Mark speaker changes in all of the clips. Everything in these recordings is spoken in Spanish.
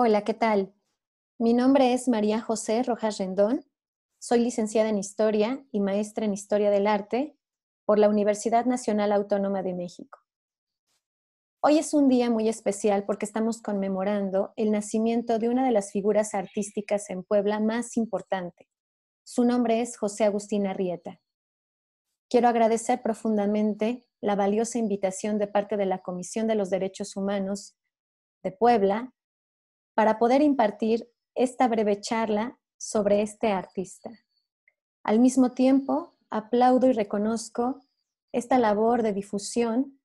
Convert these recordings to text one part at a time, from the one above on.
Speaker 1: Hola, ¿qué tal? Mi nombre es María José Rojas Rendón. Soy licenciada en Historia y maestra en Historia del Arte por la Universidad Nacional Autónoma de México. Hoy es un día muy especial porque estamos conmemorando el nacimiento de una de las figuras artísticas en Puebla más importante. Su nombre es José Agustín Arrieta. Quiero agradecer profundamente la valiosa invitación de parte de la Comisión de los Derechos Humanos de Puebla para poder impartir esta breve charla sobre este artista. Al mismo tiempo, aplaudo y reconozco esta labor de difusión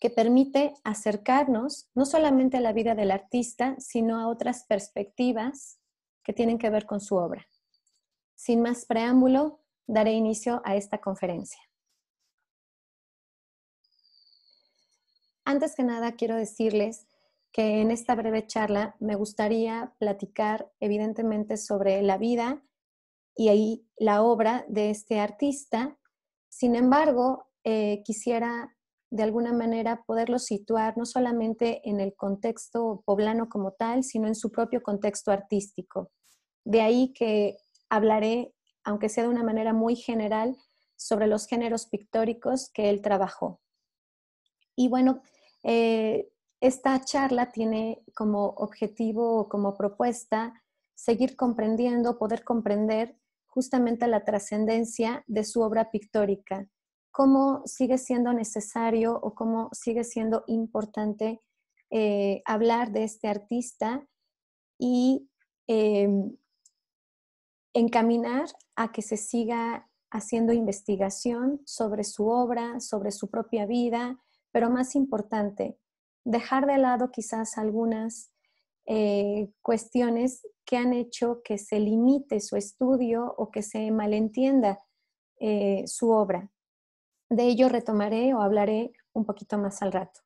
Speaker 1: que permite acercarnos no solamente a la vida del artista, sino a otras perspectivas que tienen que ver con su obra. Sin más preámbulo, daré inicio a esta conferencia. Antes que nada, quiero decirles que en esta breve charla me gustaría platicar evidentemente sobre la vida y ahí la obra de este artista. Sin embargo, eh, quisiera de alguna manera poderlo situar no solamente en el contexto poblano como tal, sino en su propio contexto artístico. De ahí que hablaré, aunque sea de una manera muy general, sobre los géneros pictóricos que él trabajó. Y bueno, eh, esta charla tiene como objetivo o como propuesta seguir comprendiendo, poder comprender justamente la trascendencia de su obra pictórica, cómo sigue siendo necesario o cómo sigue siendo importante eh, hablar de este artista y eh, encaminar a que se siga haciendo investigación sobre su obra, sobre su propia vida, pero más importante, dejar de lado quizás algunas eh, cuestiones que han hecho que se limite su estudio o que se malentienda eh, su obra. De ello retomaré o hablaré un poquito más al rato.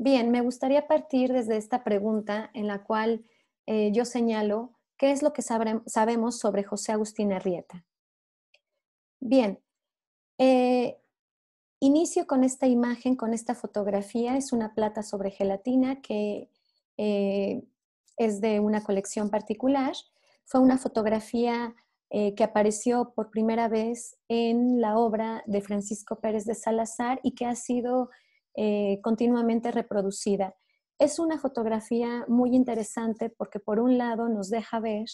Speaker 1: Bien, me gustaría partir desde esta pregunta en la cual eh, yo señalo qué es lo que sabemos sobre José Agustín Arrieta. Bien, eh, inicio con esta imagen, con esta fotografía. Es una plata sobre gelatina que eh, es de una colección particular. Fue una fotografía eh, que apareció por primera vez en la obra de Francisco Pérez de Salazar y que ha sido continuamente reproducida. Es una fotografía muy interesante porque por un lado nos deja ver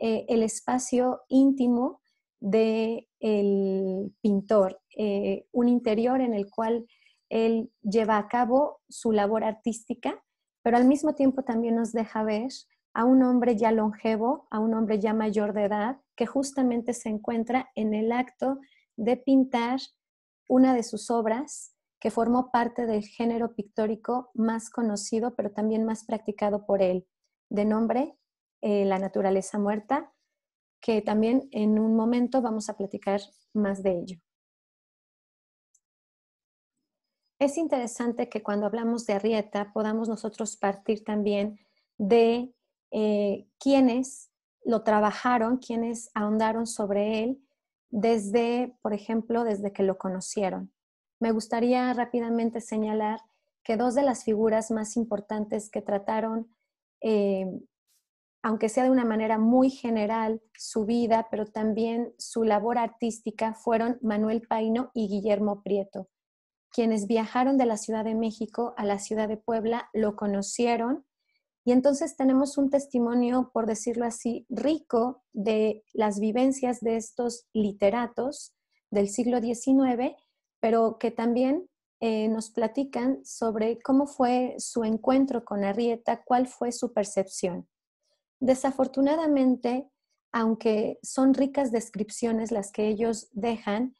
Speaker 1: el espacio íntimo del pintor, eh, un interior en el cual él lleva a cabo su labor artística, pero al mismo tiempo también nos deja ver a un hombre ya longevo, a un hombre ya mayor de edad, que justamente se encuentra en el acto de pintar una de sus obras que formó parte del género pictórico más conocido, pero también más practicado por él, de nombre eh, La naturaleza muerta, que también en un momento vamos a platicar más de ello. Es interesante que cuando hablamos de Arrieta podamos nosotros partir también de eh, quienes lo trabajaron, quienes ahondaron sobre él desde, por ejemplo, desde que lo conocieron. Me gustaría rápidamente señalar que dos de las figuras más importantes que trataron eh, aunque sea de una manera muy general, su vida, pero también su labor artística fueron Manuel Paino y Guillermo Prieto, quienes viajaron de la Ciudad de México a la Ciudad de Puebla, lo conocieron y entonces tenemos un testimonio, por decirlo así, rico de las vivencias de estos literatos del siglo XIX, pero que también eh, nos platican sobre cómo fue su encuentro con Arrieta, cuál fue su percepción. Desafortunadamente, aunque son ricas descripciones las que ellos dejan,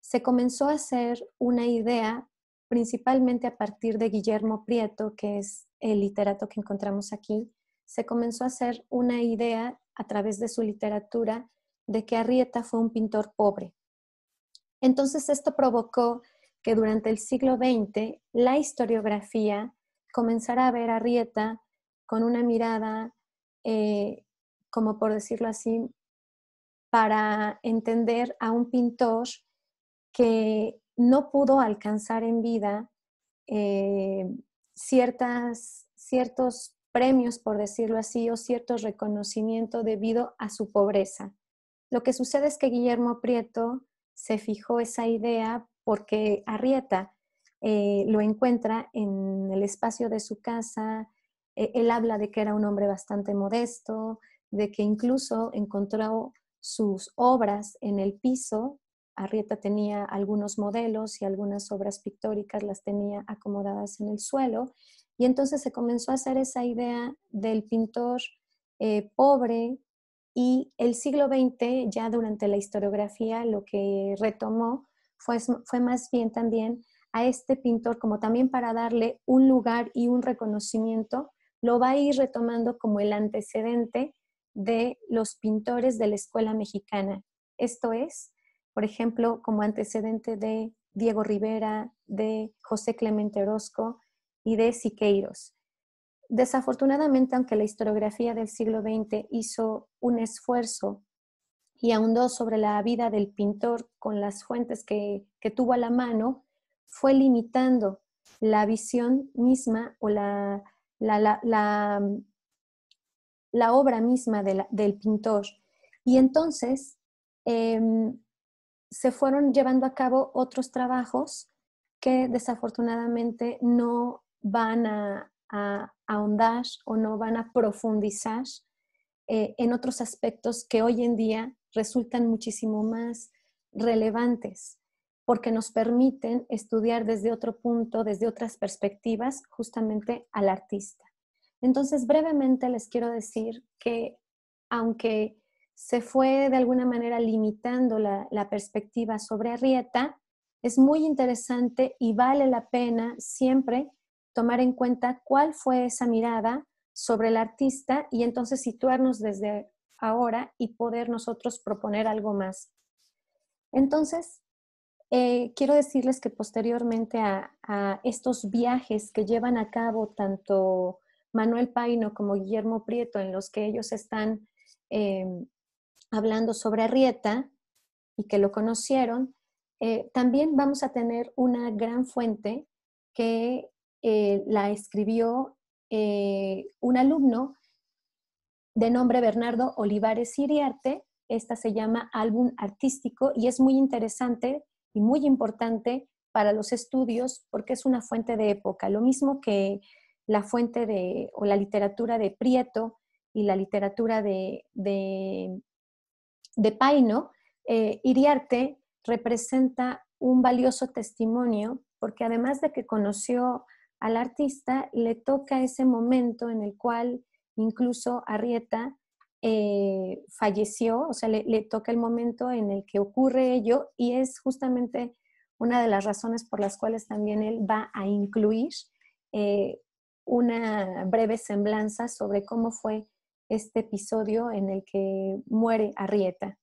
Speaker 1: se comenzó a hacer una idea principalmente a partir de Guillermo Prieto, que es el literato que encontramos aquí, se comenzó a hacer una idea a través de su literatura de que Arrieta fue un pintor pobre. Entonces esto provocó que durante el siglo XX la historiografía comenzara a ver a Arrieta con una mirada eh, como por decirlo así, para entender a un pintor que no pudo alcanzar en vida eh, ciertos premios, por decirlo así, o ciertos reconocimiento debido a su pobreza. Lo que sucede es que Guillermo Prieto se fijó esa idea porque Arrieta eh, lo encuentra en el espacio de su casa, eh, él habla de que era un hombre bastante modesto, de que incluso encontró sus obras en el piso. Arrieta tenía algunos modelos y algunas obras pictóricas las tenía acomodadas en el suelo. Y entonces se comenzó a hacer esa idea del pintor eh, pobre y el siglo XX, ya durante la historiografía, lo que retomó fue más bien también a este pintor como también para darle un lugar y un reconocimiento lo va a ir retomando como el antecedente de los pintores de la escuela mexicana. Esto es, por ejemplo, como antecedente de Diego Rivera, de José Clemente Orozco y de Siqueiros. Desafortunadamente, aunque la historiografía del siglo XX hizo un esfuerzo y ahondó sobre la vida del pintor con las fuentes que, que tuvo a la mano, fue limitando la visión misma o la, Mm, la, obra misma del pintor. Y entonces em, se fueron llevando a cabo otros trabajos que desafortunadamente no van a, ahondar o no van a profundizar eh, en otros aspectos que hoy en día resultan muchísimo más relevantes porque nos permiten estudiar desde otro punto, desde otras perspectivas, justamente al artista. Entonces, brevemente les quiero decir que aunque se fue de alguna manera limitando la, perspectiva sobre Arrieta, es muy interesante y vale la pena siempre tomar en cuenta cuál fue esa mirada sobre el artista y entonces situarnos desde ahora y poder nosotros proponer algo más. Entonces, eh, quiero decirles que posteriormente a, estos viajes que llevan a cabo tanto Manuel Paino como Guillermo Prieto, en los que ellos están eh, hablando sobre Arrieta y que lo conocieron, eh, también vamos a tener una gran fuente que la escribió un alumno de nombre Bernardo Olivares Iriarte. Esta se llama Álbum Artístico y es muy interesante y muy importante para los estudios porque es una fuente de época, lo mismo que la fuente de, o la literatura de Prieto y la literatura de, de, Paino, eh, Iriarte representa un valioso testimonio porque además de que conoció al artista, le toca ese momento en el cual incluso Arrieta eh, falleció, o sea, le, toca el momento en el que ocurre ello y es justamente una de las razones por las cuales también él va a incluir eh, una breve semblanza sobre cómo fue este episodio en el que muere Arrieta.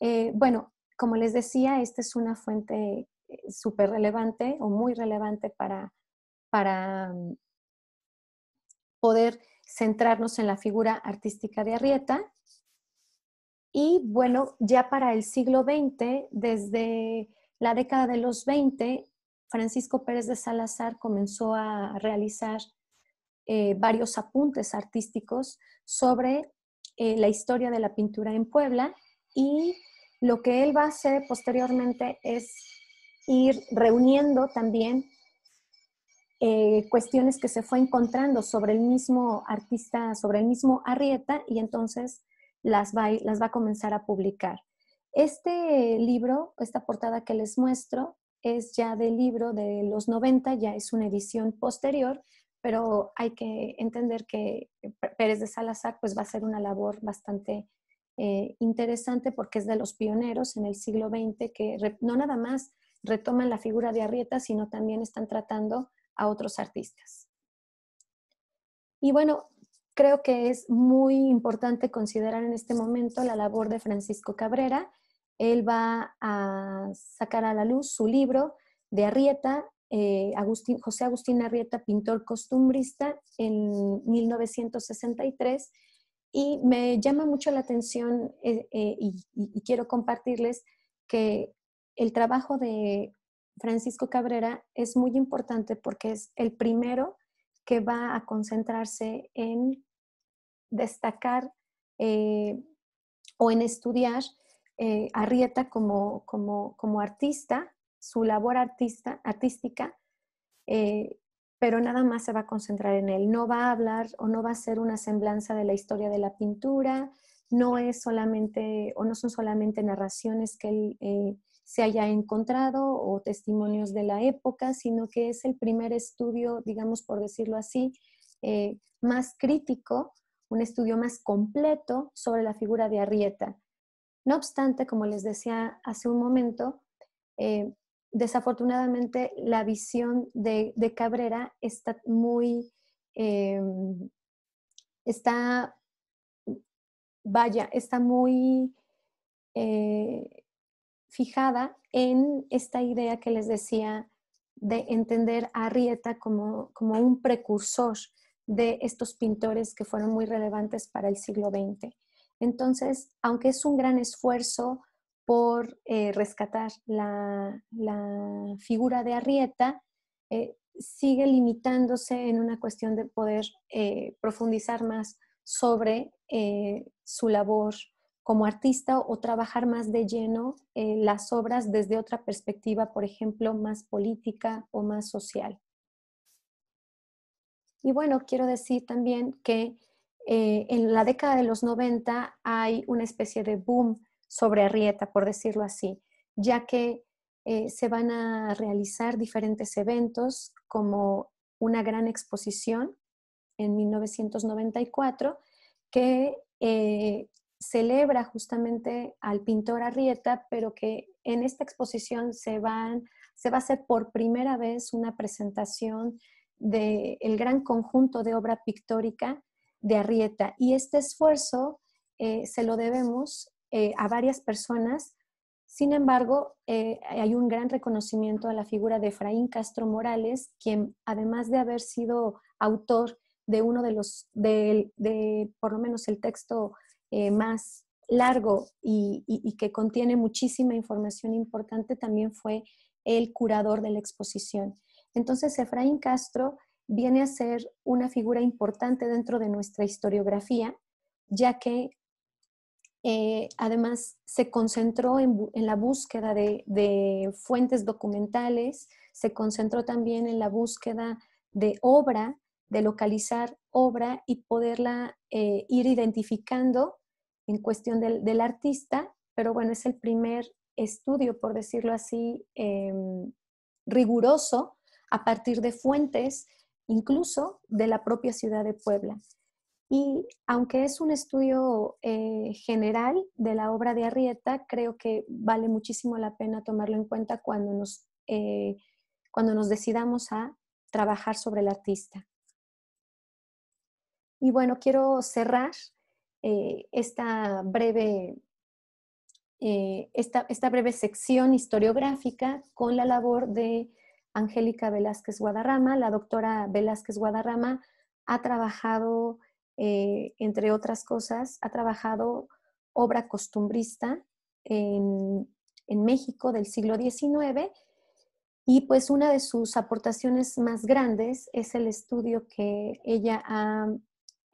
Speaker 1: Eh, bueno, como les decía, esta es una fuente súper relevante o muy relevante para, para mm, poder centrarnos en la figura artística de Arrieta. Y bueno, ya para el siglo XX, desde la década de los 20, Francisco Pérez de Salazar comenzó a realizar eh, varios apuntes artísticos sobre eh, la historia de la pintura en Puebla y lo que él va a hacer posteriormente es ir reuniendo también eh, cuestiones que se fue encontrando sobre el mismo artista, sobre el mismo Arrieta, y entonces las va, las va a comenzar a publicar. Este libro, esta portada que les muestro, es ya del libro de los 90, ya es una edición posterior, pero hay que entender que Pérez de Salazar pues, va a ser una labor bastante eh, interesante porque es de los pioneros en el siglo XX que no nada más retoman la figura de Arrieta, sino también están tratando a otros artistas. Y bueno, creo que es muy importante considerar en este momento la labor de Francisco Cabrera. Él va a sacar a la luz su libro de Arrieta, eh, Agustín, José Agustín Arrieta, pintor costumbrista, en 1963. Y me llama mucho la atención eh, eh, y quiero compartirles que el trabajo de Francisco Cabrera es muy importante porque es el primero que va a concentrarse en destacar eh, o en estudiar eh, a Rieta como, como, artista, su labor artista, artística, eh, pero nada más se va a concentrar en él. No va a hablar o no va a ser una semblanza de la historia de la pintura, no es solamente o no son solamente narraciones que él se haya encontrado o testimonios de la época, sino que es el primer estudio, digamos por decirlo así, eh, más crítico, un estudio más completo sobre la figura de Arrieta. No obstante, como les decía hace un momento, eh, desafortunadamente la visión de, Cabrera está muy, eh, está, vaya, está muy fijada en esta idea que les decía de entender a Arrieta como, un precursor de estos pintores que fueron muy relevantes para el siglo XX. Entonces, aunque es un gran esfuerzo por eh, rescatar la, figura de Arrieta, eh, sigue limitándose en una cuestión de poder eh, profundizar más sobre su labor como artista o trabajar más de lleno eh, las obras desde otra perspectiva, por ejemplo, más política o más social. Y bueno, quiero decir también que eh, en la década de los 90 hay una especie de boom sobre Arrieta, por decirlo así, ya que eh, se van a realizar diferentes eventos como una gran exposición en 1994 que celebra justamente al pintor Arrieta, pero que en esta exposición se, va a hacer por primera vez una presentación del gran conjunto de obra pictórica de Arrieta. Y este esfuerzo eh, se lo debemos eh, a varias personas. Sin embargo, eh, hay un gran reconocimiento a la figura de Efraín Castro Morales, quien además de haber sido autor de uno de los, de por lo menos el texto eh, más largo y, que contiene muchísima información importante, también fue el curador de la exposición. Entonces, Efraín Castro viene a ser una figura importante dentro de nuestra historiografía, ya que eh, además se concentró en, la búsqueda de, fuentes documentales, se concentró también en la búsqueda de obra, de localizar obra y poderla eh, ir identificando en cuestión del, artista, pero bueno, es el primer estudio, por decirlo así, em, riguroso a partir de fuentes incluso de la propia ciudad de Puebla. Y aunque es un estudio eh, general de la obra de Arrieta, creo que vale muchísimo la pena tomarlo en cuenta cuando nos, eh, cuando nos decidamos a trabajar sobre el artista. Y bueno, quiero cerrar eh, esta, breve, eh, esta, breve sección historiográfica con la labor de Angélica Velázquez Guadarrama. La doctora Velázquez Guadarrama ha trabajado, eh, entre otras cosas, ha trabajado obra costumbrista en, en México del siglo XIX y pues una de sus aportaciones más grandes es el estudio que ella ha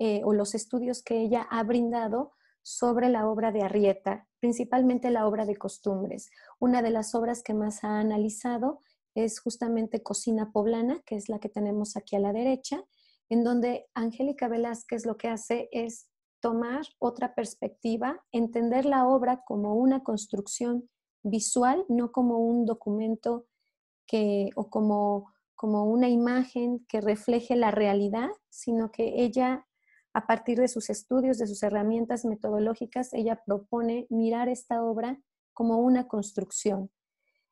Speaker 1: eh, o los estudios que ella ha brindado sobre la obra de Arrieta, principalmente la obra de costumbres. Una de las obras que más ha analizado es justamente Cocina Poblana, que es la que tenemos aquí a la derecha, en donde Angélica Velázquez lo que hace es tomar otra perspectiva, entender la obra como una construcción visual, no como un documento que, o como, como una imagen que refleje la realidad, sino que ella a partir de sus estudios, de sus herramientas metodológicas, ella propone mirar esta obra como una construcción,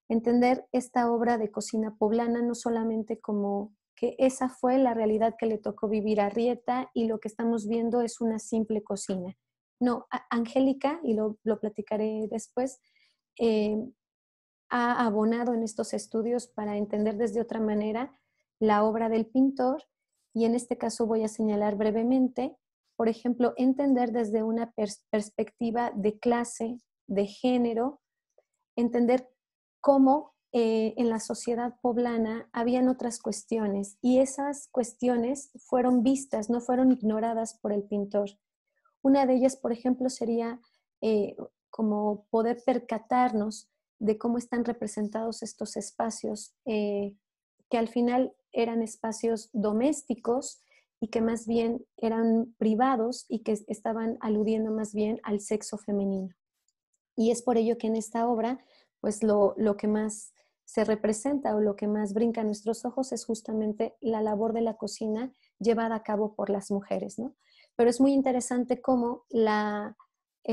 Speaker 1: entender esta obra de cocina poblana no solamente como que esa fue la realidad que le tocó vivir a Rieta y lo que estamos viendo es una simple cocina. No, Angélica, y lo, platicaré después, eh, ha abonado en estos estudios para entender desde otra manera la obra del pintor y en este caso voy a señalar brevemente, por ejemplo, entender desde una perspectiva de clase, de género, entender cómo eh, en la sociedad poblana habían otras cuestiones y esas cuestiones fueron vistas, no fueron ignoradas por el pintor. Una de ellas, por ejemplo, sería eh, como poder percatarnos de cómo están representados estos espacios, eh, que al final eran espacios domésticos y que más bien eran privados y que estaban aludiendo más bien al sexo femenino. Y es por ello que en esta obra, pues lo, que más se representa o lo que más brinca a nuestros ojos es justamente la labor de la cocina llevada a cabo por las mujeres, ¿no? Pero es muy interesante cómo en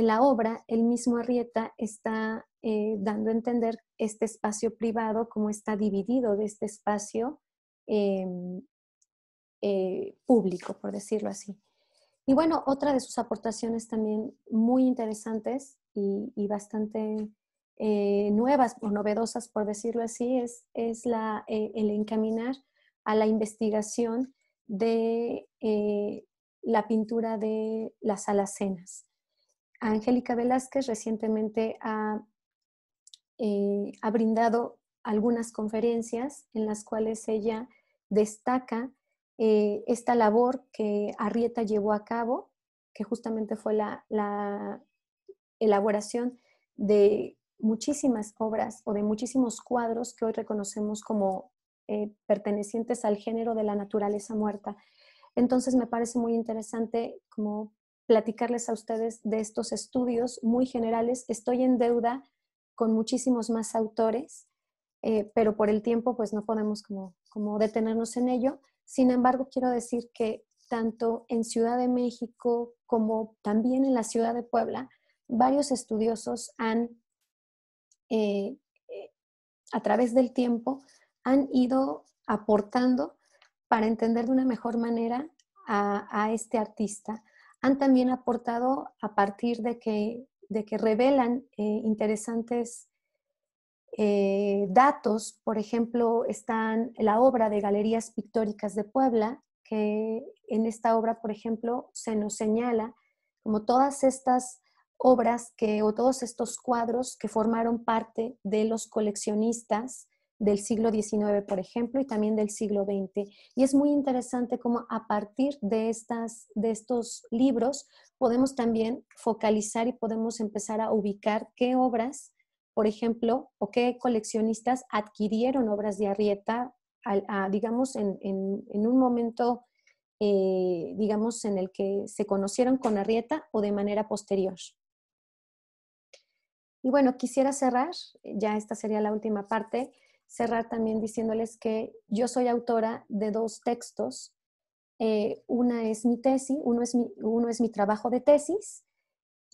Speaker 1: la obra el mismo Arrieta está eh, dando a entender este espacio privado, cómo está dividido de este espacio Em, eh, público, por decirlo así. Y bueno, otra de sus aportaciones también muy interesantes y, bastante eh, nuevas o novedosas, por decirlo así, es, es eh, el encaminar a la investigación de la pintura de las alacenas. Angélica Velázquez recientemente ha, ha brindado algunas conferencias en las cuales ella destaca eh, esta labor que Arrieta llevó a cabo, que justamente fue la, elaboración de muchísimas obras o de muchísimos cuadros que hoy reconocemos como eh, pertenecientes al género de la naturaleza muerta. Entonces me parece muy interesante como platicarles a ustedes de estos estudios muy generales. Estoy en deuda con muchísimos más autores eh, pero por el tiempo pues no podemos como, detenernos en ello. Sin embargo, quiero decir que tanto en Ciudad de México como también en la Ciudad de Puebla, varios estudiosos han, eh, eh, a través del tiempo, han ido aportando para entender de una mejor manera a, este artista. Han también aportado a partir de que, de que revelan interesantes eh, datos, por ejemplo, están la obra de Galerías Pictóricas de Puebla, que en esta obra, por ejemplo, se nos señala como todas estas obras que, o todos estos cuadros que formaron parte de los coleccionistas del siglo XIX, por ejemplo, y también del siglo XX. Y es muy interesante cómo a partir de, estas, de estos libros podemos también focalizar y podemos empezar a ubicar qué obras por ejemplo, o qué coleccionistas adquirieron obras de Arrieta, digamos, en, en, un momento, eh, digamos, en el que se conocieron con Arrieta o de manera posterior. Y bueno, quisiera cerrar, ya esta sería la última parte, cerrar también diciéndoles que yo soy autora de dos textos. Eh, una es mi tesis, uno es mi, uno es mi trabajo de tesis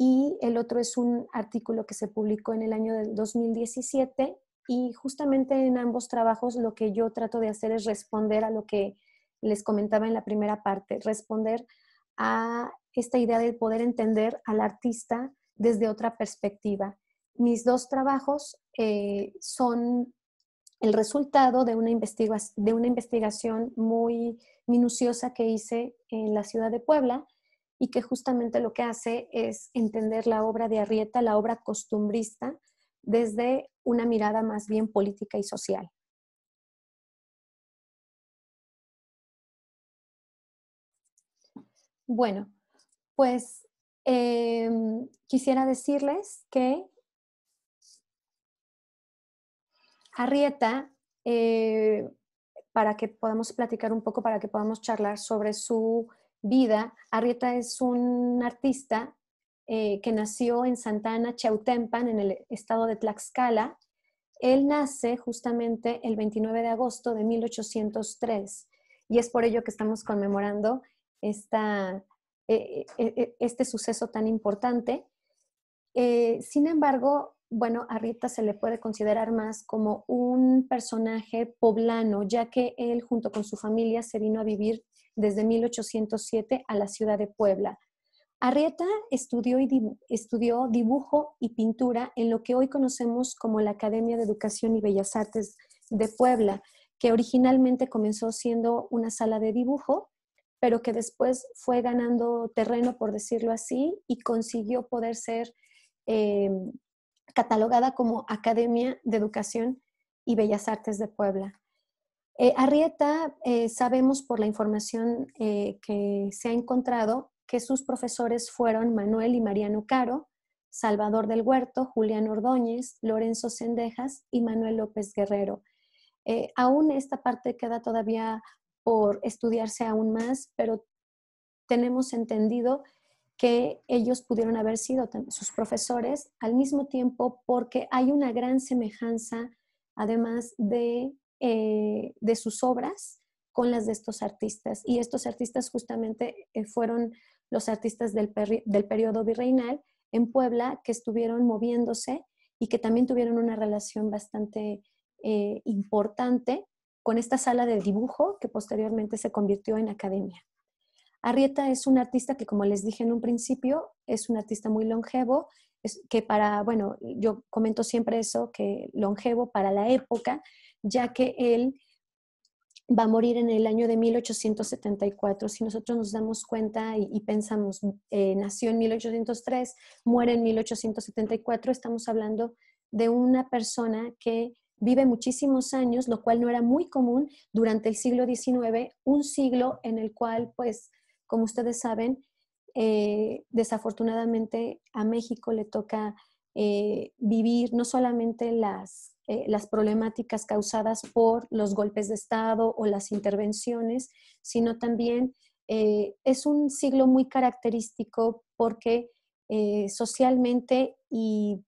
Speaker 1: y el otro es un artículo que se publicó en el año del 2017 y justamente en ambos trabajos lo que yo trato de hacer es responder a lo que les comentaba en la primera parte, responder a esta idea de poder entender al artista desde otra perspectiva. Mis dos trabajos eh, son el resultado de una, de una investigación muy minuciosa que hice en la ciudad de Puebla, y que justamente lo que hace es entender la obra de Arrieta, la obra costumbrista, desde una mirada más bien política y social. Bueno, pues em, quisiera decirles que Arrieta, eh, para que podamos platicar un poco, para que podamos charlar sobre su vida. Arrieta es un artista eh, que nació en Santana, Ana, Chautempan, en el estado de Tlaxcala. Él nace justamente el 29 de agosto de 1803 y es por ello que estamos conmemorando eh, eh, este suceso tan importante. sin embargo, bueno, Arrieta se le puede considerar más como un personaje poblano, ya que él junto con su familia se vino a vivir desde 1807 a la ciudad de Puebla. Arrieta estudió, estudió dibujo y pintura en lo que hoy conocemos como la Academia de Educación y Bellas Artes de Puebla, que originalmente comenzó siendo una sala de dibujo, pero que después fue ganando terreno, por decirlo así, y consiguió poder ser em, catalogada como Academia de Educación y Bellas Artes de Puebla. Eh, Arrieta, eh, sabemos por la información eh, que se ha encontrado que sus profesores fueron Manuel y Mariano Caro, Salvador del Huerto, Julián Ordóñez, Lorenzo Sendejas y Manuel López Guerrero. aún esta parte queda todavía por estudiarse aún más, pero tenemos entendido que ellos pudieron haber sido sus profesores al mismo tiempo porque hay una gran semejanza, además de eh, de sus obras con las de estos artistas. Y estos artistas justamente eh, fueron los artistas del, del periodo virreinal en Puebla que estuvieron moviéndose y que también tuvieron una relación bastante eh, importante con esta sala de dibujo que posteriormente se convirtió en academia. Arrieta es un artista que, como les dije en un principio, es un artista muy longevo, es que para, bueno, yo comento siempre eso, que longevo para la época, ya que él va a morir en el año de 1874. Si nosotros nos damos cuenta y, pensamos, eh, nació en 1803, muere en 1874, estamos hablando de una persona que vive muchísimos años, lo cual no era muy común durante el siglo XIX, un siglo en el cual, pues, como ustedes saben, eh, desafortunadamente a México le toca eh, vivir no solamente las eh, las problemáticas causadas por los golpes de Estado o las intervenciones, sino también eh, es un siglo muy característico porque eh, socialmente y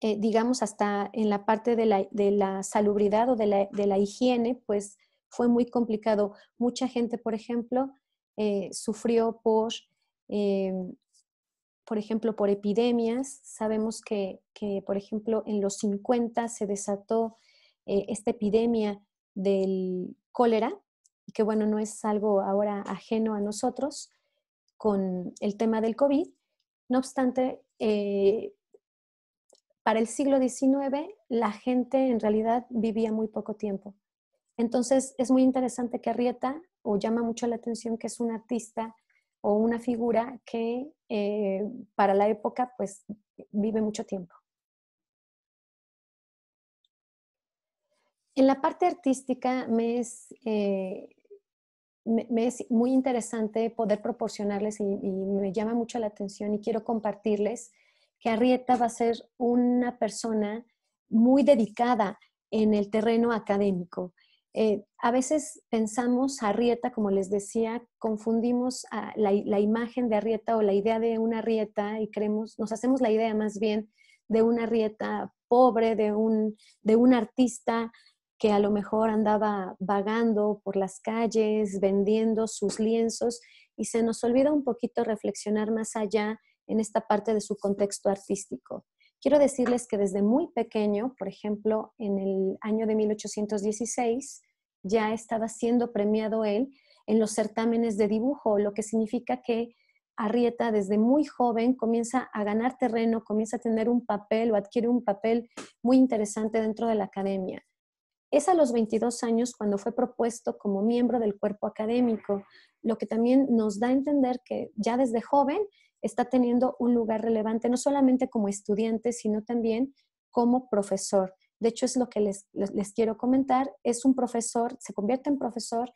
Speaker 1: digamos hasta en la parte de la, salubridad o de la, higiene, pues fue muy complicado. Mucha gente, por ejemplo, sufrió por por ejemplo, por epidemias. Sabemos que, que por ejemplo, en los 50 se desató eh, esta epidemia del cólera, que bueno, no es algo ahora ajeno a nosotros con el tema del COVID. No obstante, eh, para el siglo XIX la gente en realidad vivía muy poco tiempo. Entonces es muy interesante que Arrieta, o llama mucho la atención que es un artista o una figura que eh, para la época, pues vive mucho tiempo. En la parte artística eh, me es, muy interesante poder proporcionarles y, y, me llama mucho la atención y quiero compartirles que Arrieta va a ser una persona muy dedicada en el terreno académico. Eh, a veces pensamos a Arrieta, como les decía, confundimos la, imagen de Arrieta o la idea de una Rieta y creemos, nos hacemos la idea más bien de una Rieta pobre, de un artista que a lo mejor andaba vagando por las calles, vendiendo sus lienzos, y se nos olvida un poquito reflexionar más allá en esta parte de su contexto artístico. Quiero decirles que desde muy pequeño, por ejemplo, en el año de 1816, ya estaba siendo premiado él en los certámenes de dibujo, lo que significa que Arrieta desde muy joven comienza a ganar terreno, comienza a tener un papel o adquiere un papel muy interesante dentro de la academia. Es a los 22 años cuando fue propuesto como miembro del cuerpo académico, lo que también nos da a entender que ya desde joven está teniendo un lugar relevante, no solamente como estudiante, sino también como profesor. De hecho, es lo que les, quiero comentar, es un profesor, se convierte en profesor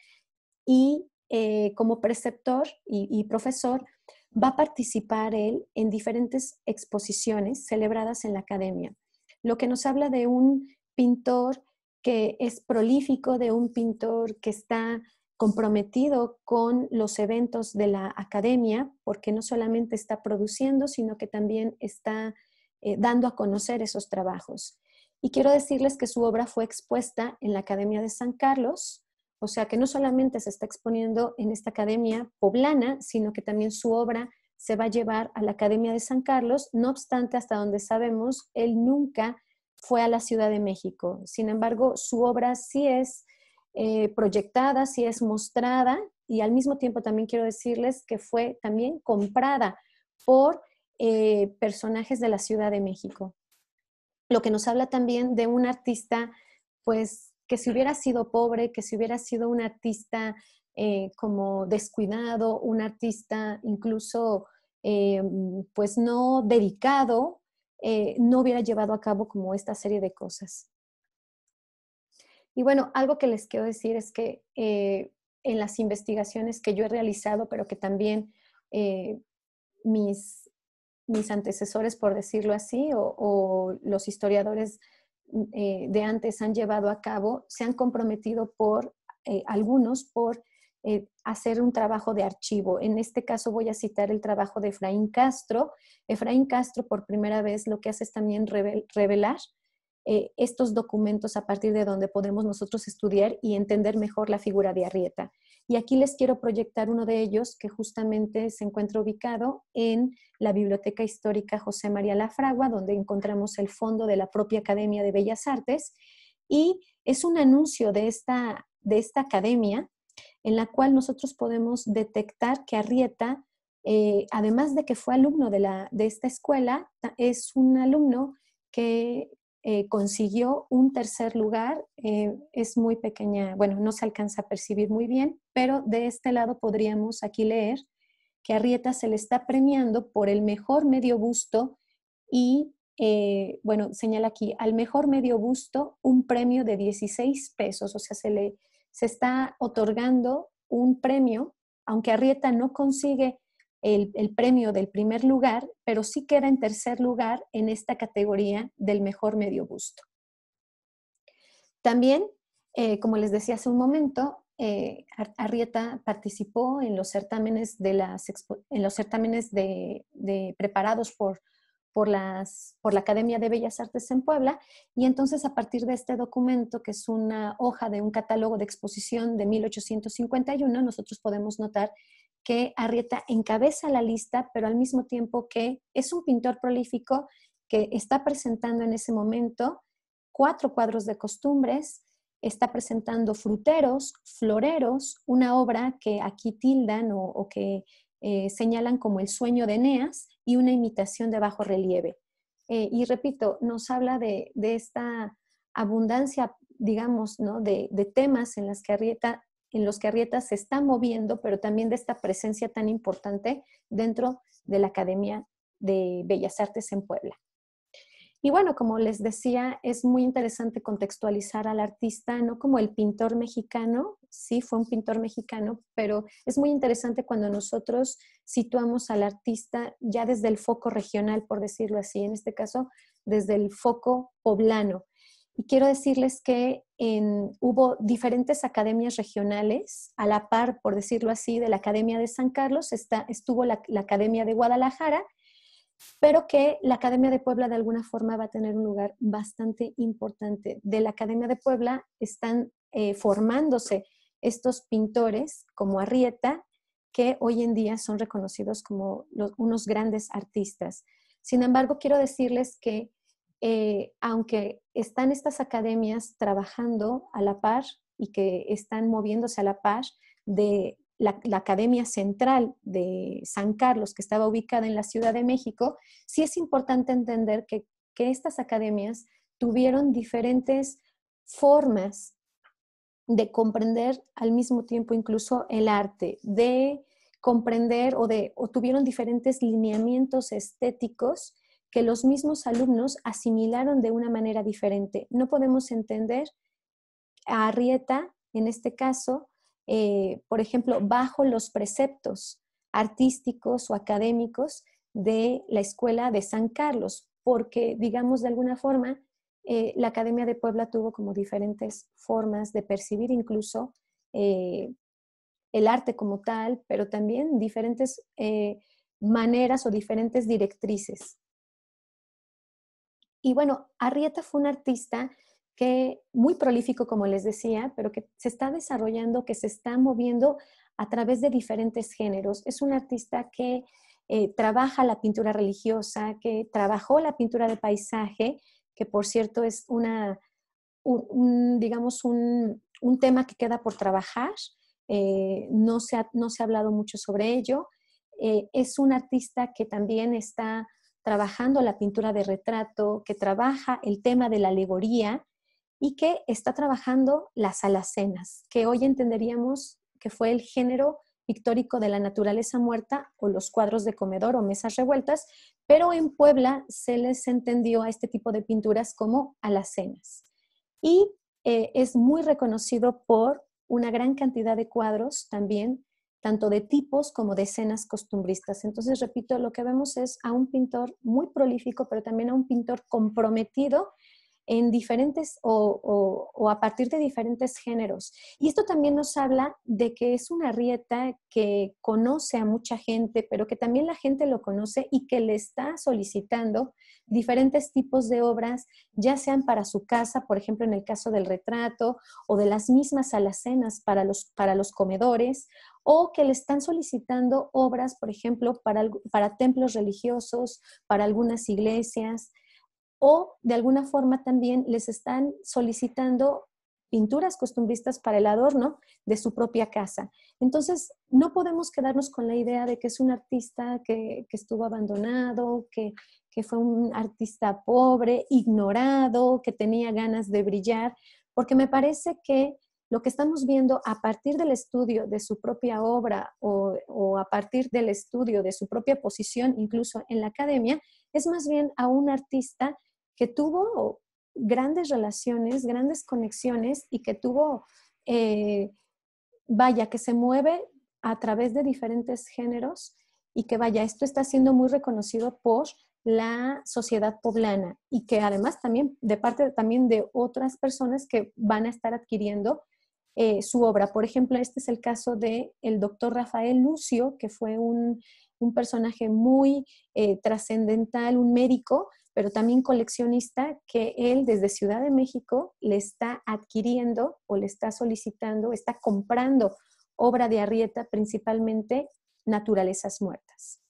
Speaker 1: y eh, como preceptor y profesor va a participar él en diferentes exposiciones celebradas en la academia, lo que nos habla de un pintor que es prolífico, de un pintor que está comprometido con los eventos de la academia, porque no solamente está produciendo, sino que también está eh, dando a conocer esos trabajos. Y quiero decirles que su obra fue expuesta en la Academia de San Carlos, o sea que no solamente se está exponiendo en esta Academia poblana, sino que también su obra se va a llevar a la Academia de San Carlos. No obstante, hasta donde sabemos, él nunca fue a la Ciudad de México. Sin embargo, su obra sí es eh, proyectada, si es mostrada y al mismo tiempo también quiero decirles que fue también comprada por eh, personajes de la Ciudad de México. Lo que nos habla también de un artista, pues que si hubiera sido pobre, que si hubiera sido un artista eh, como descuidado, un artista incluso pues no dedicado, no hubiera llevado a cabo como esta serie de cosas. Y bueno, algo que les quiero decir es que eh, en las investigaciones que yo he realizado, pero que también eh, mis, antecesores, por decirlo así, o, los historiadores mm, eh, de antes han llevado a cabo, se han comprometido por algunos por hacer un trabajo de archivo. En este caso voy a citar el trabajo de Efraín Castro. Efraín Castro por primera vez lo que hace es también revelar eh, estos documentos a partir de donde podemos nosotros estudiar y entender mejor la figura de Arrieta. Y aquí les quiero proyectar uno de ellos que justamente se encuentra ubicado en la Biblioteca Histórica José María Lafragua, donde encontramos el fondo de la propia Academia de Bellas Artes. Y es un anuncio de esta, de esta academia en la cual nosotros podemos detectar que Arrieta, eh, además de que fue alumno de, la, de esta escuela, es un alumno que eh, consiguió un tercer lugar. Eh, es muy pequeña, bueno, no se alcanza a percibir muy bien, pero de este lado podríamos aquí leer que a se le está premiando por el mejor medio busto y, eh, bueno, señala aquí, al mejor medio busto un premio de 16 pesos, o sea, se le se está otorgando un premio, aunque Arrieta no consigue el, premio del primer lugar, pero sí queda en tercer lugar en esta categoría del mejor medio busto. También, eh, como les decía hace un momento, eh, Arrieta participó en los certámenes, de las, en los certámenes de, preparados por, las, por la Academia de Bellas Artes en Puebla y entonces a partir de este documento, que es una hoja de un catálogo de exposición de 1851, nosotros podemos notar que Arrieta encabeza la lista, pero al mismo tiempo que es un pintor prolífico que está presentando en ese momento cuatro cuadros de costumbres, está presentando fruteros, floreros, una obra que aquí tildan o, que eh, señalan como el sueño de Eneas y una imitación de bajo relieve. Eh, y repito, nos habla de, esta abundancia, digamos, ¿no? de, de, temas en las que Arrieta en los que Arrieta se está moviendo, pero también de esta presencia tan importante dentro de la Academia de Bellas Artes en Puebla. Y bueno, como les decía, es muy interesante contextualizar al artista, no como el pintor mexicano, sí, fue un pintor mexicano, pero es muy interesante cuando nosotros situamos al artista ya desde el foco regional, por decirlo así, en este caso, desde el foco poblano. Y quiero decirles que hubo diferentes academias regionales, a la par, por decirlo así, de la Academia de San Carlos, está, estuvo la, Academia de Guadalajara, pero que la Academia de Puebla de alguna forma va a tener un lugar bastante importante. De la Academia de Puebla están eh, formándose estos pintores como Arrieta, que hoy en día son reconocidos como los, unos grandes artistas. Sin embargo, quiero decirles que eh, aunque están estas academias trabajando a la par y que están moviéndose a la par de la, Academia Central de San Carlos, que estaba ubicada en la Ciudad de México, sí es importante entender que, que estas academias tuvieron diferentes formas de comprender al mismo tiempo incluso el arte, de comprender o, de, o tuvieron diferentes lineamientos estéticos que los mismos alumnos asimilaron de una manera diferente. No podemos entender a Arrieta, en este caso, eh, por ejemplo, bajo los preceptos artísticos o académicos de la escuela de San Carlos, porque, digamos, de alguna forma, eh, la Academia de Puebla tuvo como diferentes formas de percibir incluso eh, el arte como tal, pero también diferentes maneras o diferentes directrices. Y bueno, Arrieta fue un artista que muy prolífico, como les decía, pero que se está desarrollando, que se está moviendo a través de diferentes géneros. Es un artista que eh, trabaja la pintura religiosa, que trabajó la pintura de paisaje, que por cierto es una, un, digamos, un, tema que queda por trabajar. Eh, no, se ha, no se ha hablado mucho sobre ello. Eh, es un artista que también está trabajando la pintura de retrato, que trabaja el tema de la alegoría y que está trabajando las alacenas, que hoy entenderíamos que fue el género pictórico de la naturaleza muerta o los cuadros de comedor o mesas revueltas, pero en Puebla se les entendió a este tipo de pinturas como alacenas. Y eh, es muy reconocido por una gran cantidad de cuadros también tanto de tipos como de escenas costumbristas. Entonces, repito, lo que vemos es a un pintor muy prolífico, pero también a un pintor comprometido en diferentes o, a partir de diferentes géneros. Y esto también nos habla de que es una rieta que conoce a mucha gente, pero que también la gente lo conoce y que le está solicitando diferentes tipos de obras, ya sean para su casa, por ejemplo, en el caso del retrato, o de las mismas alacenas para los, para los comedores, o que le están solicitando obras, por ejemplo, para, para templos religiosos, para algunas iglesias, o de alguna forma también les están solicitando pinturas costumbristas para el adorno de su propia casa. Entonces, no podemos quedarnos con la idea de que es un artista que, estuvo abandonado, que, que fue un artista pobre, ignorado, que tenía ganas de brillar, porque me parece que lo que estamos viendo a partir del estudio de su propia obra o, a partir del estudio de su propia posición, incluso en la academia, es más bien a un artista que tuvo grandes relaciones, grandes conexiones y que tuvo, eh, vaya, que se mueve a través de diferentes géneros y que, vaya, esto está siendo muy reconocido por la sociedad poblana y que además también de parte también de otras personas que van a estar adquiriendo eh, su obra. Por ejemplo, este es el caso de el doctor Rafael Lucio, que fue un, personaje muy eh, trascendental, un médico, pero también coleccionista, que él desde Ciudad de México le está adquiriendo o le está solicitando, está comprando obra de Arrieta, principalmente naturalezas muertas.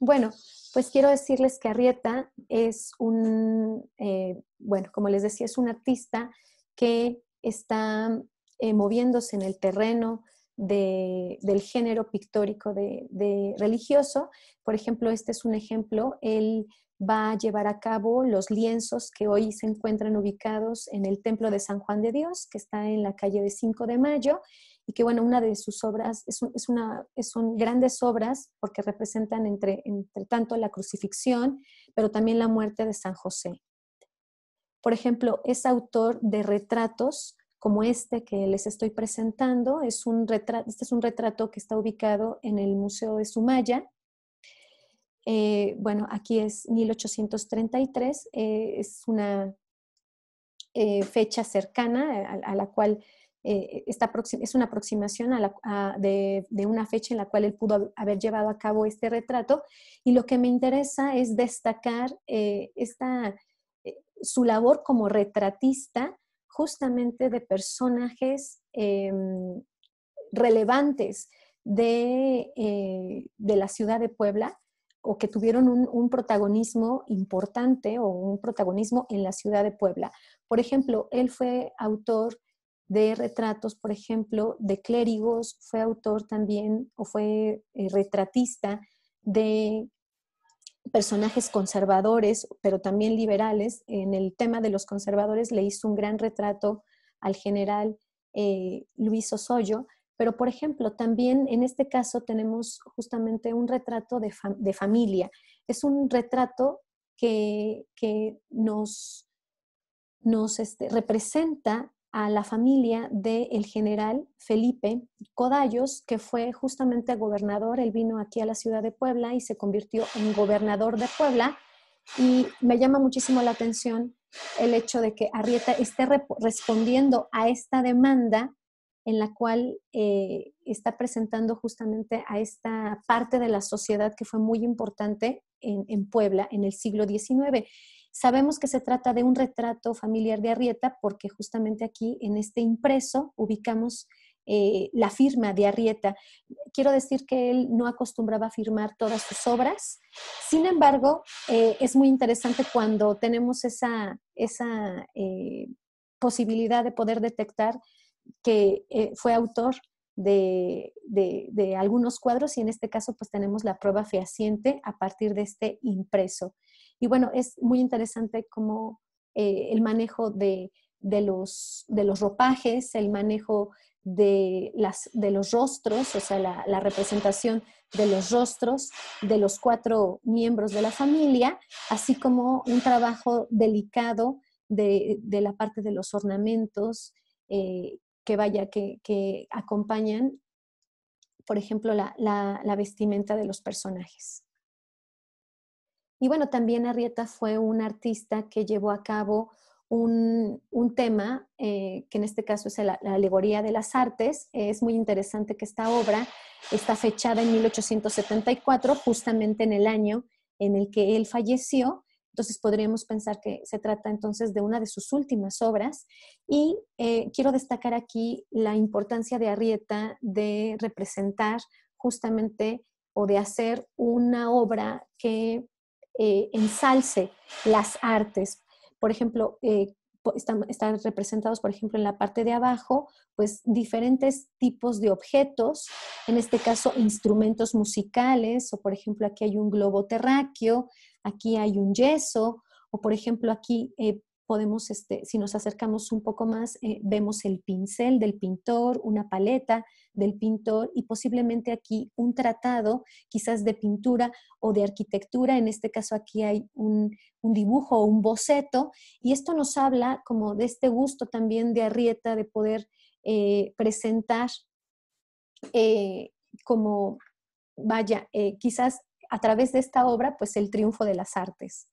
Speaker 1: Bueno, pues quiero decirles que Arrieta es un, eh, bueno, como les decía, es un artista que está eh, moviéndose en el terreno del género pictórico de, religioso. Por ejemplo, este es un ejemplo, él va a llevar a cabo los lienzos que hoy se encuentran ubicados en el Templo de San Juan de Dios, que está en la calle de 5 de Mayo, y que bueno, una de sus obras es, es son grandes obras porque representan entre, entre tanto la crucifixión, pero también la muerte de San José. Por ejemplo, es autor de retratos como este que les estoy presentando. Es un retrato, este es un retrato que está ubicado en el Museo de Sumaya. Eh, bueno, aquí es 1833, eh, es una eh, fecha cercana a, la cual es una aproximación de, una fecha en la cual él pudo haber llevado a cabo este retrato. Y lo que me interesa es destacar esta su labor como retratista justamente de personajes em, relevantes eh, de, la ciudad de Puebla o que tuvieron un, protagonismo importante o un protagonismo en la ciudad de Puebla. Por ejemplo, él fue autor de retratos, por ejemplo, de clérigos, fue autor también o fue eh, retratista de personajes conservadores, pero también liberales. En el tema de los conservadores le hizo un gran retrato al general eh, Luis Osoyo, pero por ejemplo, también en este caso tenemos justamente un retrato de, familia. Es un retrato que, nos, nos este, representa a la familia del general Felipe Codallos, que fue justamente gobernador. Él vino aquí a la ciudad de Puebla y se convirtió en gobernador de Puebla. Y me llama muchísimo la atención el hecho de que Arrieta esté respondiendo a esta demanda en la cual eh, está presentando justamente a esta parte de la sociedad que fue muy importante en, en Puebla en el siglo XIX. Sabemos que se trata de un retrato familiar de Arrieta porque justamente aquí en este impreso ubicamos eh, la firma de Arrieta. Quiero decir que él no acostumbraba a firmar todas sus obras, sin embargo, eh, es muy interesante cuando tenemos esa, eh, posibilidad de poder detectar que fue autor de, de, algunos cuadros y en este caso pues tenemos la prueba fehaciente a partir de este impreso. Y bueno, es muy interesante como eh, el manejo de, los, ropajes, el manejo de, los rostros, o sea, la, representación de los rostros de los cuatro miembros de la familia, así como un trabajo delicado de, la parte de los ornamentos eh, que vaya, que, acompañan, por ejemplo, la vestimenta de los personajes. Y bueno, también Arrieta fue un artista que llevó a cabo un, tema, eh, que en este caso es la, alegoría de las artes. es muy interesante que esta obra está fechada en 1874, justamente en el año en el que él falleció. Entonces podríamos pensar que se trata entonces de una de sus últimas obras. Y eh, quiero destacar aquí la importancia de Arrieta de representar justamente o de hacer una obra que eh, ensalce las artes. Por ejemplo, eh, están, representados, por ejemplo, en la parte de abajo, pues diferentes tipos de objetos, en este caso instrumentos musicales, o por ejemplo aquí hay un globo terráqueo, aquí hay un yeso, o por ejemplo aquí eh, podemos, este, si nos acercamos un poco más, eh, vemos el pincel del pintor, una paleta del pintor y posiblemente aquí un tratado quizás de pintura o de arquitectura. En este caso aquí hay un, dibujo o un boceto y esto nos habla como de este gusto también de Arrieta de poder eh, presentar eh, como, vaya, quizás a través de esta obra, pues el triunfo de las artes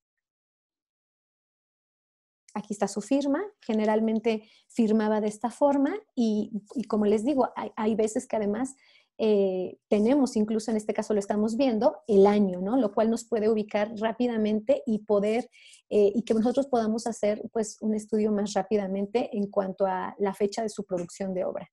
Speaker 1: aquí está su firma, generalmente firmaba de esta forma y, como les digo, hay, veces que además eh, tenemos, incluso en este caso lo estamos viendo, el año, ¿no? Lo cual nos puede ubicar rápidamente y poder, eh, y que nosotros podamos hacer pues un estudio más rápidamente en cuanto a la fecha de su producción de obra.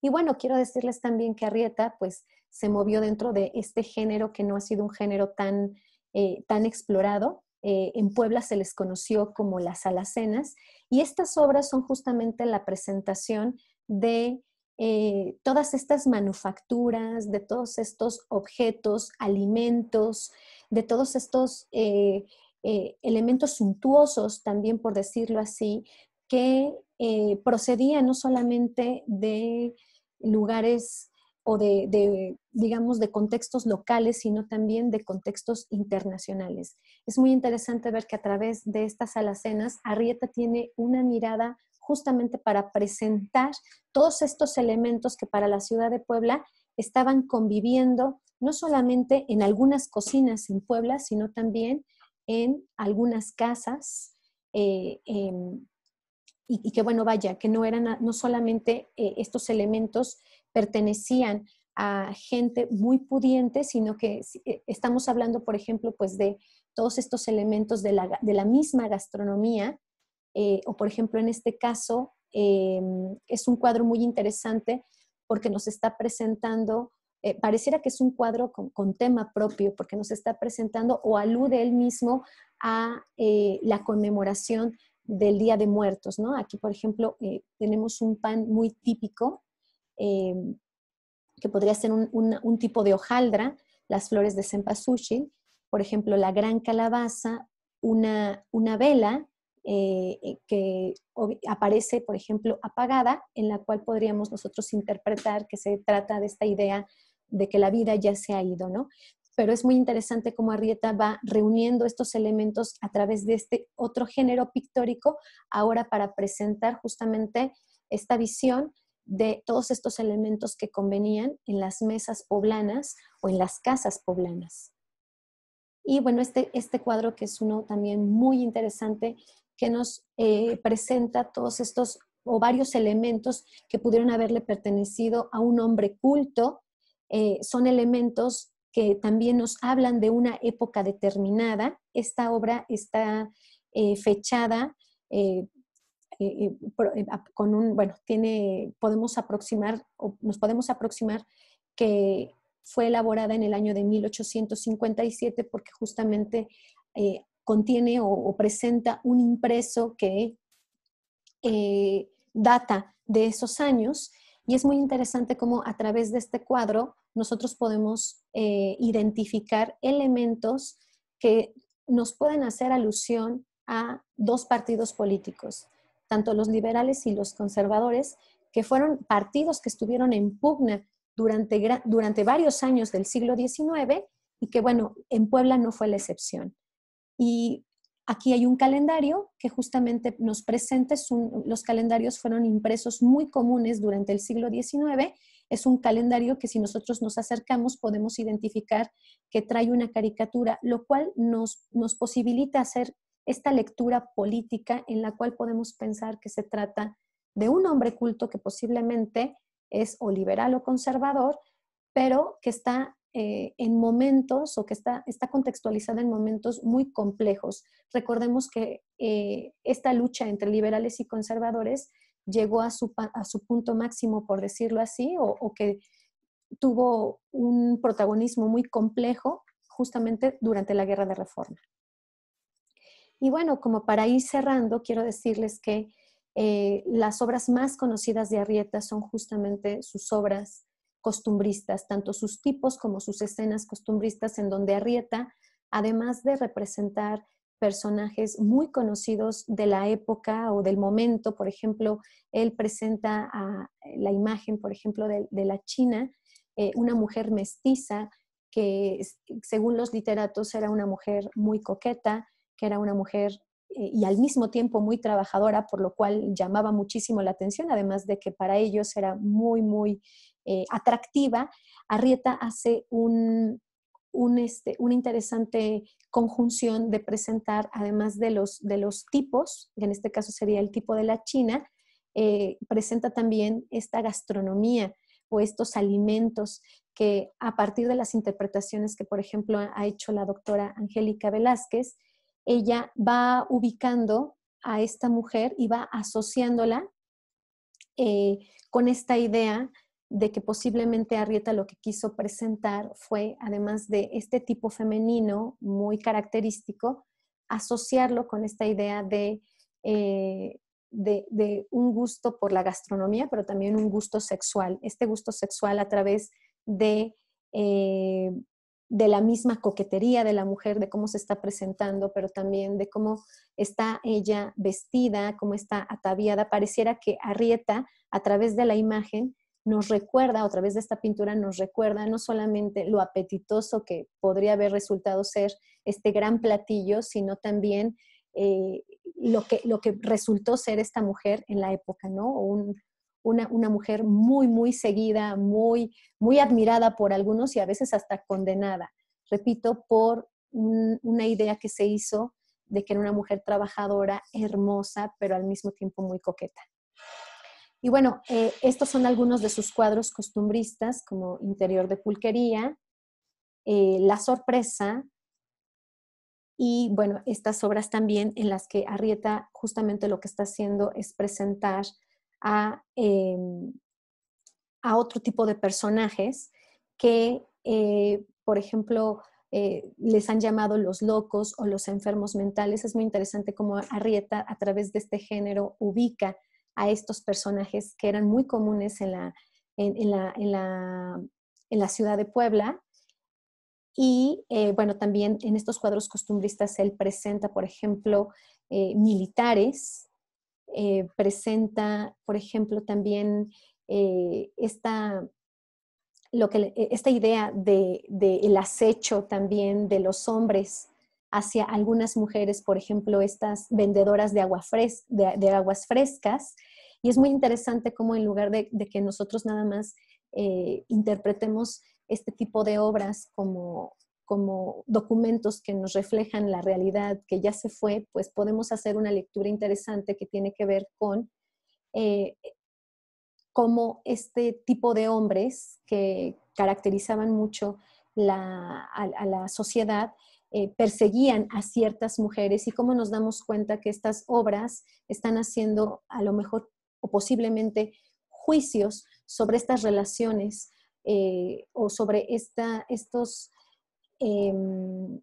Speaker 1: Y bueno, quiero decirles también que Arrieta pues se movió dentro de este género que no ha sido un género tan, eh, tan explorado, eh, en Puebla se les conoció como las alacenas, y estas obras son justamente la presentación de eh, todas estas manufacturas, de todos estos objetos, alimentos, de todos estos eh, elementos suntuosos, también por decirlo así, que procedían no solamente de lugares o de, digamos, de contextos locales, sino también de contextos internacionales. Es muy interesante ver que a través de estas alacenas, Arrieta tiene una mirada justamente para presentar todos estos elementos que para la ciudad de Puebla estaban conviviendo, no solamente en algunas cocinas en Puebla, sino también en algunas casas, eh, y, que bueno, vaya, que no eran, no solamente eh, estos elementos pertenecían a gente muy pudiente, sino que eh, estamos hablando, por ejemplo, pues de todos estos elementos de la, misma gastronomía, eh, o por ejemplo, en este caso, es un cuadro muy interesante porque nos está presentando, pareciera que es un cuadro con, con, tema propio, porque nos está presentando o alude él mismo a la conmemoración del Día de Muertos, ¿no? Aquí, por ejemplo, eh, tenemos un pan muy típico, eh, que podría ser un, tipo de hojaldra, las flores de cempasúchil, por ejemplo, la gran calabaza, una, vela eh, que aparece, por ejemplo, apagada, en la cual podríamos nosotros interpretar que se trata de esta idea de que la vida ya se ha ido, ¿no? pero es muy interesante cómo Arrieta va reuniendo estos elementos a través de este otro género pictórico, ahora para presentar justamente esta visión de todos estos elementos que convenían en las mesas poblanas o en las casas poblanas. Y bueno, este, este cuadro que es uno también muy interesante que nos eh, presenta todos estos o varios elementos que pudieron haberle pertenecido a un hombre culto, eh, son elementos que también nos hablan de una época determinada. Esta obra está eh, fechada eh, eh, con un, bueno, tiene, podemos aproximar, nos podemos aproximar que fue elaborada en el año de 1857 porque justamente contiene o, o, presenta un impreso que data de esos años y es muy interesante cómo a través de este cuadro nosotros podemos eh, identificar elementos que nos pueden hacer alusión a dos partidos políticos, tanto los liberales y los conservadores, que fueron partidos que estuvieron en pugna durante, durante varios años del siglo XIX y que, bueno, en Puebla no fue la excepción. Y Aquí hay un calendario que justamente nos presenta, los calendarios fueron impresos muy comunes durante el siglo XIX. Es un calendario que si nosotros nos acercamos podemos identificar que trae una caricatura, lo cual nos, nos posibilita hacer esta lectura política en la cual podemos pensar que se trata de un hombre culto que posiblemente es o liberal o conservador, pero que está eh, en momentos o que está, está contextualizada en momentos muy complejos. Recordemos que eh, esta lucha entre liberales y conservadores llegó a su, punto máximo, por decirlo así, o, que tuvo un protagonismo muy complejo justamente durante la Guerra de Reforma. Y bueno, como para ir cerrando, quiero decirles que eh, las obras más conocidas de Arrieta son justamente sus obras costumbristas, tanto sus tipos como sus escenas costumbristas en donde Arrieta, además de representar personajes muy conocidos de la época o del momento, por ejemplo, él presenta a eh, la imagen, por ejemplo, de, la China, eh, una mujer mestiza que según los literatos era una mujer muy coqueta, que era una mujer eh, y al mismo tiempo muy trabajadora, por lo cual llamaba muchísimo la atención, además de que para ellos era muy, muy eh, atractiva, Arrieta hace este, una interesante conjunción de presentar, además de los, tipos, que en este caso sería el tipo de la China, eh, presenta también esta gastronomía o estos alimentos que a partir de las interpretaciones que, por ejemplo, ha hecho la doctora Angélica Velázquez, ella va ubicando a esta mujer y va asociándola eh, con esta idea de que posiblemente Arrieta lo que quiso presentar fue, además de este tipo femenino muy característico, asociarlo con esta idea de, eh, de, un gusto por la gastronomía, pero también un gusto sexual, este gusto sexual a través de, eh, de la misma coquetería de la mujer, de cómo se está presentando, pero también de cómo está ella vestida, cómo está ataviada. Pareciera que Arrieta, a través de la imagen, nos recuerda, a través de esta pintura nos recuerda no solamente lo apetitoso que podría haber resultado ser este gran platillo, sino también eh, lo, que, lo que resultó ser esta mujer en la época, ¿no? una, mujer muy, muy seguida, muy, muy admirada por algunos y a veces hasta condenada, repito, por una idea que se hizo de que era una mujer trabajadora, hermosa, pero al mismo tiempo muy coqueta. Y bueno, eh, estos son algunos de sus cuadros costumbristas, como Interior de Pulquería, eh, La Sorpresa, y bueno, estas obras también en las que Arrieta justamente lo que está haciendo es presentar a, em, otro tipo de personajes que, eh, por ejemplo, les han llamado los locos o los enfermos mentales. Es muy interesante cómo Arrieta a través de este género ubica a estos personajes que eran muy comunes en la, en, la, ciudad de Puebla. Y eh, bueno, también en estos cuadros costumbristas él presenta, por ejemplo, eh, militares, eh, presenta, por ejemplo, también esta, lo que, e, esta idea del de, acecho también de los hombres hacia algunas mujeres, por ejemplo, estas vendedoras de, aguas frescas. Y es muy interesante cómo en lugar de, que nosotros nada más eh, interpretemos este tipo de obras como, documentos que nos reflejan la realidad que ya se fue, pues podemos hacer una lectura interesante que tiene que ver con eh, cómo este tipo de hombres que caracterizaban mucho a la sociedad, eh, perseguían a ciertas mujeres y cómo nos damos cuenta que estas obras están haciendo a lo mejor o posiblemente juicios sobre estas relaciones eh, o sobre estos, em,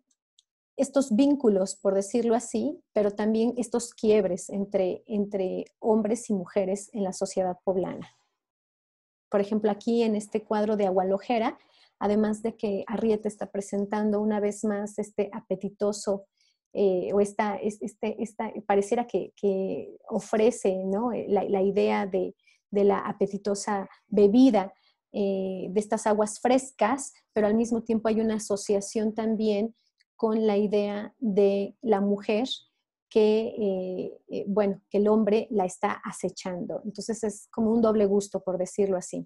Speaker 1: estos vínculos, por decirlo así, pero también estos quiebres entre, entre hombres y mujeres en la sociedad poblana. Por ejemplo, aquí en este cuadro de Agualojera, además de que Arriete está presentando una vez más este apetitoso eh, o este, esta, pareciera que, ofrece eh, la, idea de, la apetitosa bebida, eh, de estas aguas frescas, pero al mismo tiempo hay una asociación también con la idea de la mujer que, bueno, que el hombre la está acechando. Entonces es como un doble gusto, por decirlo así.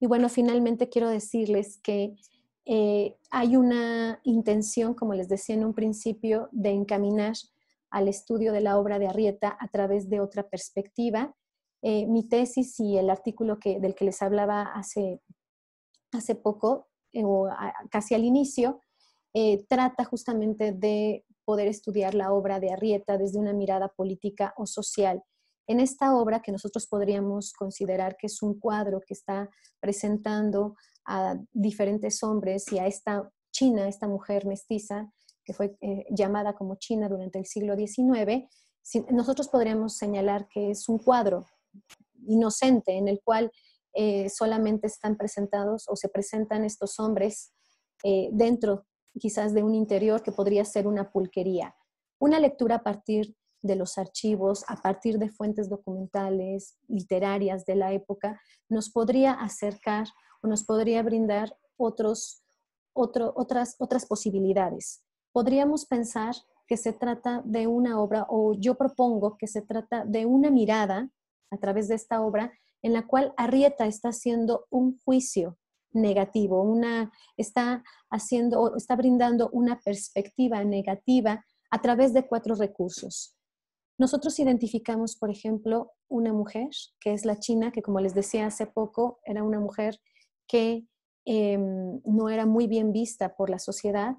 Speaker 1: Y bueno, finalmente quiero decirles que eh, hay una intención, como les decía en un principio, de encaminar al estudio de la obra de Arrieta a través de otra perspectiva. Eh, mi tesis y el artículo del que les hablaba hace, poco, eh, o casi al inicio, trata justamente de poder estudiar la obra de Arrieta desde una mirada política o social en esta obra que nosotros podríamos considerar que es un cuadro que está presentando a diferentes hombres y a esta China, esta mujer mestiza, que fue eh, llamada como China durante el siglo XIX, nosotros podríamos señalar que es un cuadro inocente en el cual eh, solamente están presentados o se presentan estos hombres eh, dentro quizás de un interior que podría ser una pulquería. Una lectura a partir de los archivos, a partir de fuentes documentales, literarias de la época, nos podría acercar o nos podría brindar otros, otras, otras posibilidades. Podríamos pensar que se trata de una obra, o yo propongo que se trata de una mirada a través de esta obra en la cual Arrieta está haciendo un juicio negativo, haciendo, está brindando una perspectiva negativa a través de cuatro recursos. Nosotros identificamos, por ejemplo, una mujer, que es la china, que como les decía hace poco, era una mujer que em, no era muy bien vista por la sociedad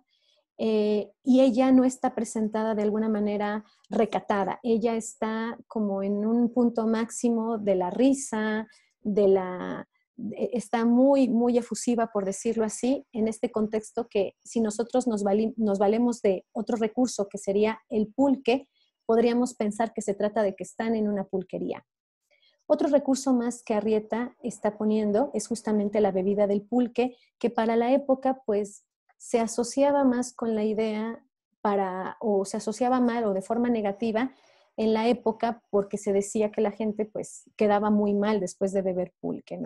Speaker 1: eh, y ella no está presentada de alguna manera recatada. Ella está como en un punto máximo de la risa, de la e-, está muy muy efusiva por decirlo así en este contexto que si nosotros nos valemos de otro recurso que sería el pulque podríamos pensar que se trata de que están en una pulquería. Otro recurso más que Arrieta está poniendo es justamente la bebida del pulque, que para la época pues se asociaba más con la idea para, o se asociaba mal o de forma negativa en la época porque se decía que la gente pues quedaba muy mal después de beber pulque,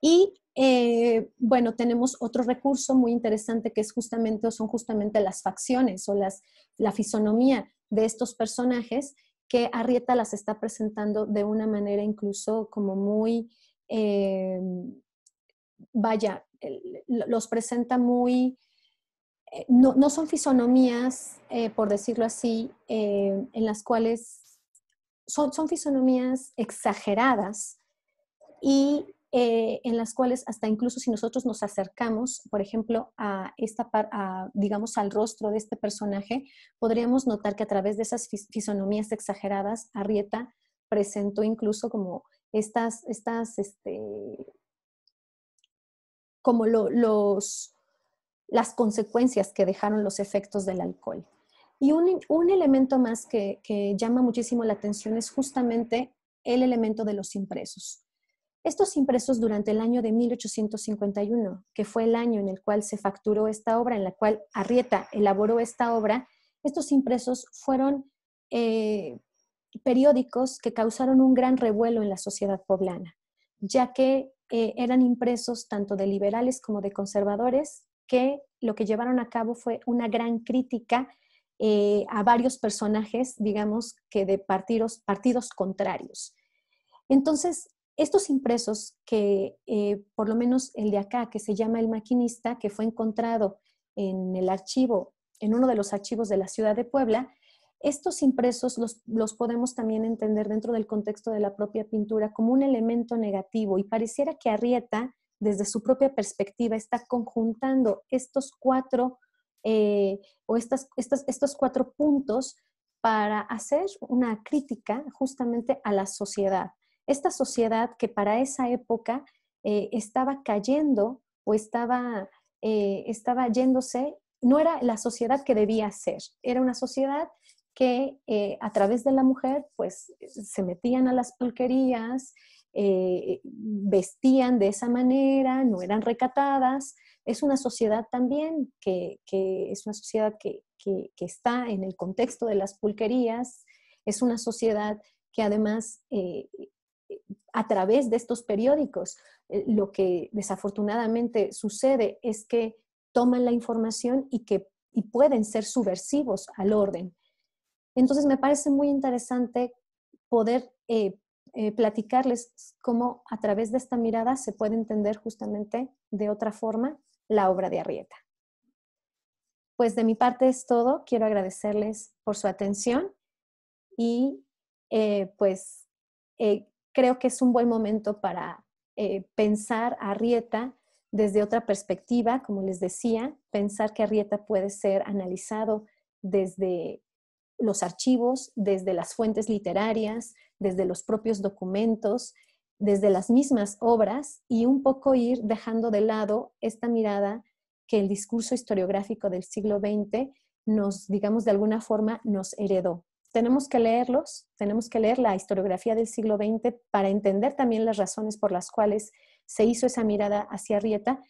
Speaker 1: Y eh, bueno, tenemos otro recurso muy interesante que es justamente, son justamente las facciones o las, la fisonomía de estos personajes que Arrieta las está presentando de una manera incluso como muy, eh, vaya, los presenta muy, eh, no, son fisonomías, eh, por decirlo así, en las cuales son, son fisonomías exageradas y eh, en las cuales hasta incluso si nosotros nos acercamos, por ejemplo, a esta, digamos, al rostro de este personaje, podríamos notar que a través de esas fisonomías exageradas, Arrieta presentó incluso como estas, este, como las consecuencias que dejaron los efectos del alcohol. Y un, elemento más que llama muchísimo la atención es justamente el elemento de los impresos. Estos impresos durante el año de 1851, que fue el año en el cual se facturó esta obra, en la cual Arrieta elaboró esta obra, estos impresos fueron eh, periódicos que causaron un gran revuelo en la sociedad poblana, ya que eh, eran impresos tanto de liberales como de conservadores, que lo que llevaron a cabo fue una gran crítica eh, a varios personajes, digamos, que de partidos, partidos contrarios. Entonces, estos impresos, que eh, por lo menos el de acá, que se llama El Maquinista, que fue encontrado en el archivo, en uno de los archivos de la ciudad de Puebla, estos impresos los, podemos también entender dentro del contexto de la propia pintura como un elemento negativo y pareciera que Arrieta, desde su propia perspectiva, está conjuntando estos cuatro eh, o estas, estos cuatro puntos para hacer una crítica justamente a la sociedad esta sociedad que para esa época eh, estaba cayendo o estaba, eh, estaba yéndose, no era la sociedad que debía ser, era una sociedad que eh, a través de la mujer pues se metían a las pulquerías, vestían de esa manera, no eran recatadas. Es una sociedad también que, es una sociedad que, está en el contexto de las pulquerías, es una sociedad que además a través de estos periódicos. Eh, lo que desafortunadamente sucede es que toman la información y que pueden ser subversivos al orden. Entonces me parece muy interesante poder eh, eh, platicarles cómo a través de esta mirada se puede entender justamente de otra forma la obra de Arrieta. Pues de mi parte es todo. Quiero agradecerles por su atención y pues creo que es un buen momento para eh, pensar a Rieta desde otra perspectiva, como les decía, pensar que Rieta puede ser analizado desde los archivos, desde las fuentes literarias, desde los propios documentos, desde las mismas obras y un poco ir dejando de lado esta mirada que el discurso historiográfico del siglo XX nos, digamos, de alguna forma nos heredó tenemos que leerlos, tenemos que leer la historiografía del siglo XX para entender también las razones por las cuales se hizo esa mirada hacia Rieta,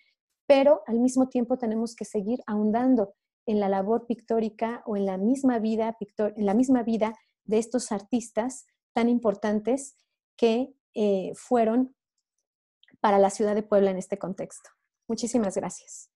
Speaker 1: pero al mismo tiempo tenemos que seguir ahondando en la labor pictórica o en la misma vida, en la misma vida de estos artistas tan importantes que eh, fueron para la ciudad de Puebla en este contexto. Muchísimas gracias.